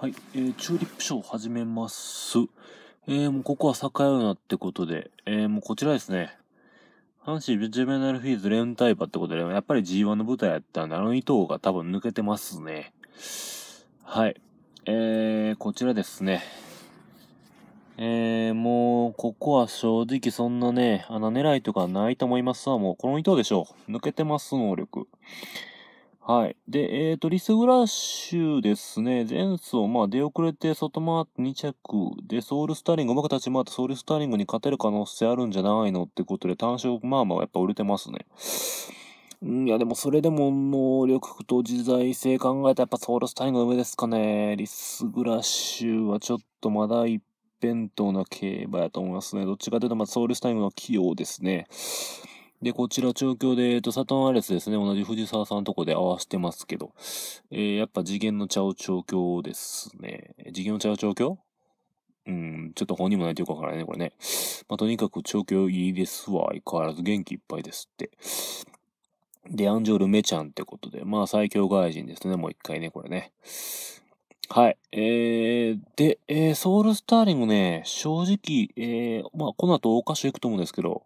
はい、えー、チューリップショーを始めます。えー、もうここは栄えなってことで、えー、もうこちらですね。阪神ジュベナルフィーズレンタイってことで、やっぱり G1 の舞台やったら、あの糸が多分抜けてますね。はい。えー、こちらですね。えー、もう、ここは正直そんなね、穴狙いとかないと思いますわ。もう、この糸でしょう。抜けてます、能力。はい。で、えっ、ー、と、リス・グラッシュですね、前走、まあ、出遅れて外回って2着で、ソウルスターリング、うまく立ち回ってソウルスターリングに勝てる可能性あるんじゃないのってことで、単勝、まあまあ、やっぱ売れてますね。いや、でもそれでも能力と自在性考えたらやっぱソウルスタインが上ですかね。リス・グラッシュはちょっとまだ一辺倒な競馬やと思いますね。どっちかというと、まあ、ソウルスタインの器用ですね。で、こちら調教で、えっと、サトンアレスですね。同じ藤沢さんのとこで合わせてますけど、えー、やっぱ次元の茶を調教ですね。次元の茶を調教うん、ちょっと本人もないとよくわからないね、これね。まあ、とにかく調教いいですわ。相変わらず元気いっぱいですって。で、アンジョルメちゃんってことで、まあ最強外人ですね、もう一回ね、これね。はい。えー、で、えー、ソウルスターリングね、正直、えー、まあこの後大箇所行くと思うんですけど、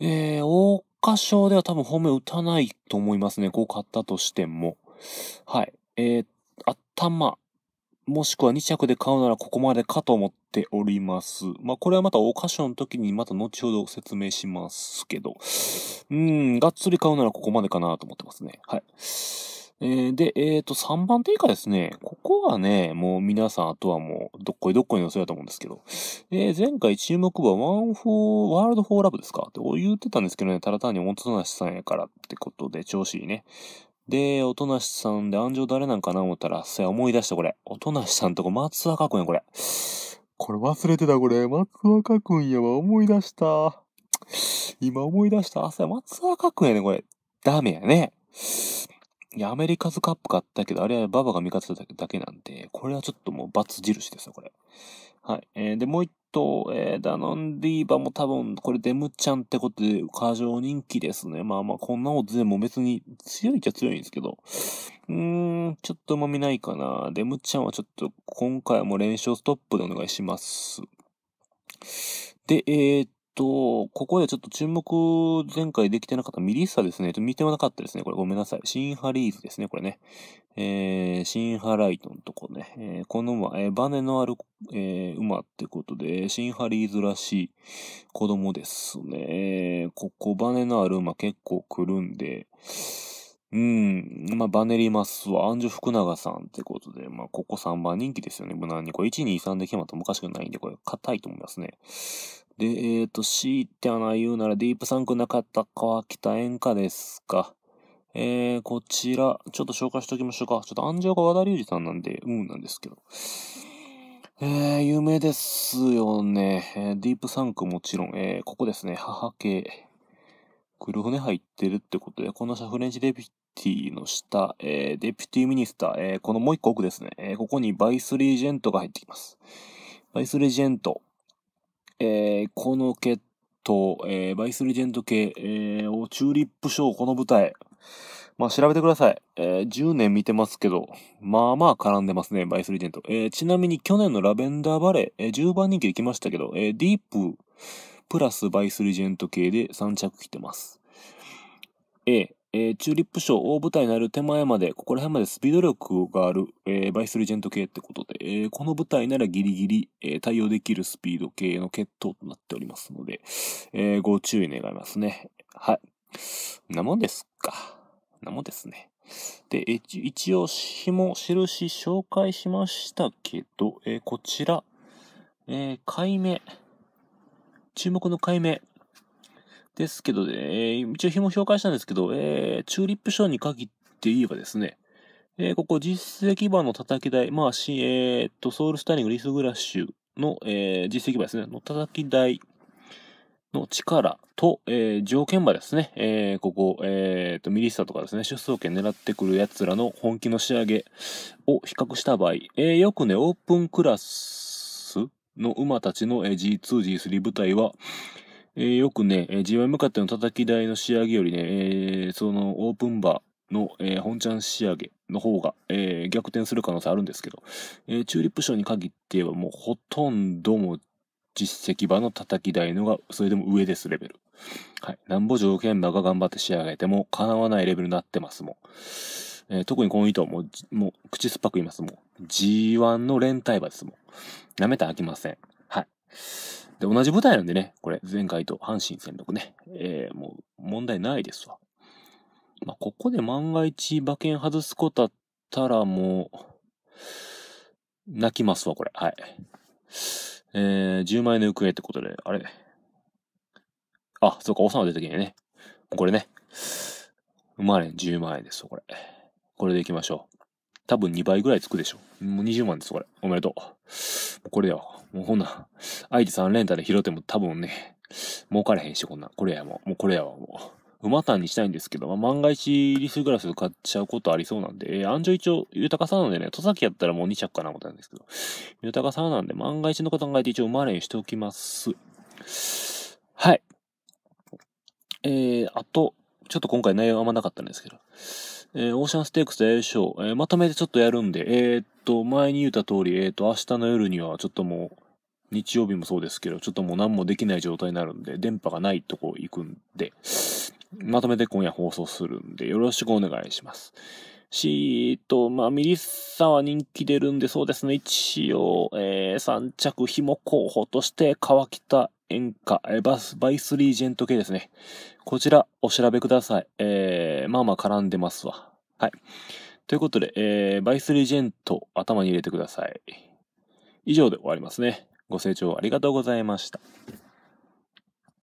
えー、桜花賞では多分ホーム打たないと思いますね。こう買ったとしても。はい。えー、頭、もしくは2着で買うならここまでかと思っております。まあ、これはまた桜花賞の時にまた後ほど説明しますけど。うん、がっつり買うならここまでかなと思ってますね。はい。えー、で、えっ、ー、と、3番手以下ですね。ここはね、もう皆さん、あとはもう、どっこいどっこいのせだと思うんですけど、えー、前回注目はワンフォー、ワールドフォーラブですかって言ってたんですけどね、ただ単におとなしさんやからってことで、調子いいね。で、おとなしさんで、安城誰なんかな思ったら、そや思い出したこれ。おとなしさんとこ松若くんや、これ。これ忘れてた、これ。松若くんやわ、思い出した。今思い出した。あ、そや松若くんやね、これ。ダメやね。いや、アメリカズカップ買ったけど、あれはババが味方だけなんで、これはちょっともう罰印ですよ、これ。はい。えー、で、もう一頭、えー、ダノンディーバも多分、これデムちゃんってことで、過剰人気ですね。まあまあ、こんなことでも別に強いっちゃ強いんですけど、うーん、ちょっとうまみないかな。デムちゃんはちょっと、今回も連勝ストップでお願いします。で、えー、と、ここでちょっと注目前回できてなかったミリッサですね。ちょっと見てはなかったですね。これごめんなさい。シンハリーズですね、これね。えー、シンハライトのとこね。えー、この馬、えー、バネのある、えー、馬ってことで、シンハリーズらしい子供ですね。えここバネのある馬結構来るんで、うん。まあ、バネリマスはアンジュ福永さんってことで、まあ、ここ3番人気ですよね。無難に。これ1、2、3で決まってもおかしくないんで、これ硬いと思いますね。で、えっ、ー、と、ーって穴言うなら、ディープサンクなかったか、北演歌ですか。えー、こちら、ちょっと紹介しておきましょうか。ちょっとアンジュが和田隆二さんなんで、うんなんですけど。えー、有名ですよね。えー、ディープサンクもちろん、えー、ここですね。母系。黒船入ってるってことで、このシャフレンジデピティの下、えー、デピティミニスター、えー、このもう一個奥ですね、えー、ここにバイスリージェントが入ってきます。バイスリージェント、えー、この決統、えー、バイスリージェント系、えー、をチューリップショー、この舞台、まあ調べてください。えー、10年見てますけど、まあまあ絡んでますね、バイスリージェント。えー、ちなみに去年のラベンダーバレー、えー、10番人気で来ましたけど、えー、ディープ、プラスバイスリジェント系で3着着てます。A、えー、チューリップ賞大舞台になる手前まで、ここら辺までスピード力がある、えー、バイスリジェント系ってことで、えー、この舞台ならギリギリ、えー、対応できるスピード系の決闘となっておりますので、えー、ご注意願いますね。はい。なもんですか。なもんですね。で、一応、紐、印、紹介しましたけど、えー、こちら、えー、解明。注目の解明。ですけど、ね、えー、一応日も紹介したんですけど、えー、チューリップ賞に限って言えばですね、えー、ここ実績馬の叩き台、まあ、えー、っと、ソウルスタイリングリスグラッシュの、えー、実績馬ですね、の叩き台の力と、えー、条件馬ですね、えー、ここ、えー、っと、ミリスタとかですね、出走権狙ってくる奴らの本気の仕上げを比較した場合、えー、よくね、オープンクラスの馬たちの G2、G3 部隊は、えー、よくね、G1 向かっての叩き台の仕上げよりね、えー、そのオープンバーの、えー、本ちゃん仕上げの方が、えー、逆転する可能性あるんですけど、えー、チューリップ賞に限ってはもうほとんども実績場の叩き台のが、それでも上ですレベル。はい。なんぼ条件馬が頑張って仕上げても、叶わないレベルになってますもん。えー、特にこの糸ももう口酸っぱく言います。もう G1 の連帯馬です。もう。舐めたら飽きません。はい。で、同じ舞台なんでね、これ、前回と阪神戦力ね、えー、もう問題ないですわ。まあ、ここで万が一馬券外すことあったらもう、泣きますわ、これ。はい。えー、10万円の行方ってことで、あれあ、そうか、王様出てきね。これね。生まれん10万円ですよ、これ。これでいきましょう。多分2倍ぐらいつくでしょ。もう20万です、これ。おめでとう。これよ。もうほんなん、相手3連打で拾っても多分ね、儲からへんし、こんなん。これやもう。もうこれやわ、もう。馬単にしたいんですけど、まあ、万が一リスグラス買っちゃうことありそうなんで、えー、安城一応豊かさなんでね、戸崎やったらもう2着かな思ったんですけど、豊かさなんで万が一のこと考えて一応馬連しておきます。はい。えー、あと、ちょっと今回内容あんまなかったんですけど、えー、オーシャンステークスで優勝、えー、まとめてちょっとやるんで、えー、っと、前に言った通り、えー、っと、明日の夜にはちょっともう、日曜日もそうですけど、ちょっともう何もできない状態になるんで、電波がないとこ行くんで、まとめて今夜放送するんで、よろしくお願いします。し、と、まあ、ミリッサは人気出るんで、そうですね、一応、えー、3着紐候補として、川北演歌、えバス、バイスリージェント系ですね。こちら、お調べください。えーまあまあ絡んでますわ。はい。ということで、えー、バイスレジェント、頭に入れてください。以上で終わりますね。ご清聴ありがとうございました。